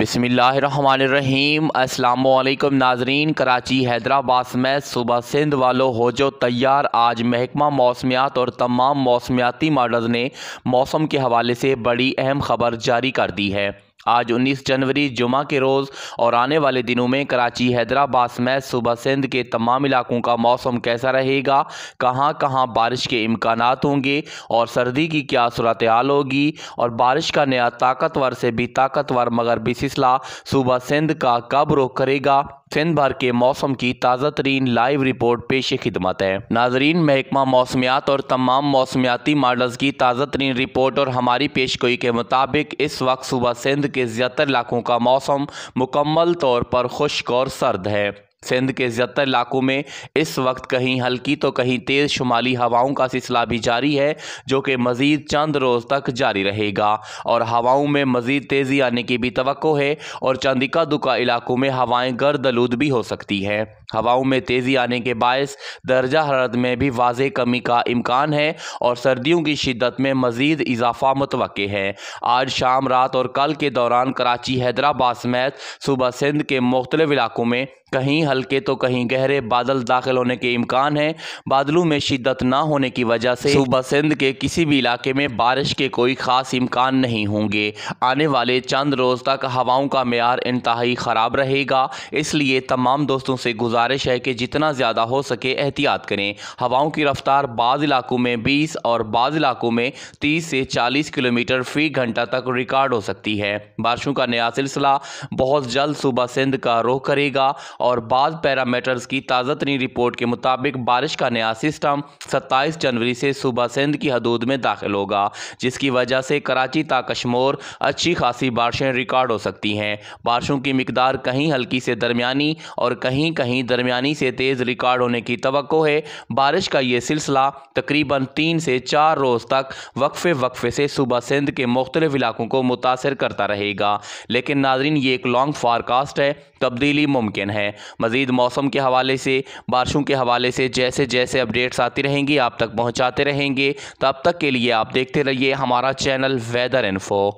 बिसमीम् अल्लाम नाजरीन कराची हैदराबाद समेत सुबह सिंध वालों हो जो तैयार आज महकमा मौसमियात और तमाम मौसमियाती मॉडल्स ने मौसम के हवाले से बड़ी अहम खबर जारी कर दी है आज 19 जनवरी जुमा के रोज़ और आने वाले दिनों में कराची हैदराबाद समेत सुबह सिंध के तमाम इलाकों का मौसम कैसा रहेगा कहां कहां बारिश के इम्कान होंगे और सर्दी की क्या सूरत हाल होगी और बारिश का नया ताकतवर से भी ताकतवर मगर भी सुबह सिंध का कब रुख करेगा सिंध भर के मौसम की ताज़ा तरीन लाइव रिपोर्ट पेश खिदमत है नाजरीन महकमा मौसमियात और तमाम मौसमियाती मॉडल्स की ताज़ा तरीन रिपोर्ट और हमारी पेश गोई के मुताबिक इस वक्त सुबह सिंध के ज़्यादातर इलाकों का मौसम मुकम्मल तौर पर खुश्क और सर्द है सिंध के ज़्यादातर इलाकों में इस वक्त कहीं हल्की तो कहीं तेज़ शुमाली हवाओं का सिलसिला भी जारी है जो कि मज़ीद चंद रोज़ तक जारी रहेगा और हवाओं में मज़ीद तेज़ी आने की भी तो है और चंदिका दुका इलाकों में हवाएं आलूद भी हो सकती हैं हवाओं में तेज़ी आने के बायस दर्जा हरत में भी वाज कमी का इम्कान है और सर्दियों की शिदत में मज़ीद इजाफा मुतव है आज शाम रात और कल के दौरान कराची हैदराबाद समेत सुबह सिंध के मुख्तलिफ इलाकों में कहीं हल्के तो कहीं गहरे बादल दाखिल होने के इम्कान है बादलों में शिद्दत ना होने की वजह से सुबह सिंध के किसी भी इलाके में बारिश के कोई ख़ास इम्कान नहीं होंगे आने वाले चंद रोज़ तक हवाओं का मैार इंतहाई ख़राब रहेगा इसलिए तमाम दोस्तों से गुजारिश है कि जितना ज़्यादा हो सके एहतियात करें हवाओं की रफ्तार बाद इलाकों में बीस और बाद इलाकों में तीस से चालीस किलोमीटर फी घंटा तक रिकॉर्ड हो सकती है बारिशों का नया सिलसिला बहुत जल्द सुबह सिंध का रोह करेगा और बाद पैरामीटर्स की ताज़ा तरीन रिपोर्ट के मुताबिक बारिश का नया सिस्टम सत्ताईस जनवरी से सूबा सिंध की हदूद में दाखिल होगा जिसकी वजह से कराची कश्मोर अच्छी खासी बारिशें रिकॉर्ड हो सकती हैं बारिशों की मकदार कहीं हल्की से दरमिया और कहीं कहीं दरमिया से तेज़ रिकॉर्ड होने की तो है बारिश का ये सिलसिला तकरीबन तीन से चार रोज़ तक वक्फे वक्फे से सूबा सिंध के मुख्तलिफ इलाकों को मुतासर करता रहेगा लेकिन नाजरीन ये एक लॉन्ग फारकास्ट है तब्दीली मुमकिन है हैं मज़ीद मौसम के हवाले से बारिशों के हवाले से जैसे जैसे अपडेट्स आती रहेंगी आप तक पहुँचाते रहेंगे तब तक के लिए आप देखते रहिए हमारा चैनल वेदर इन्फो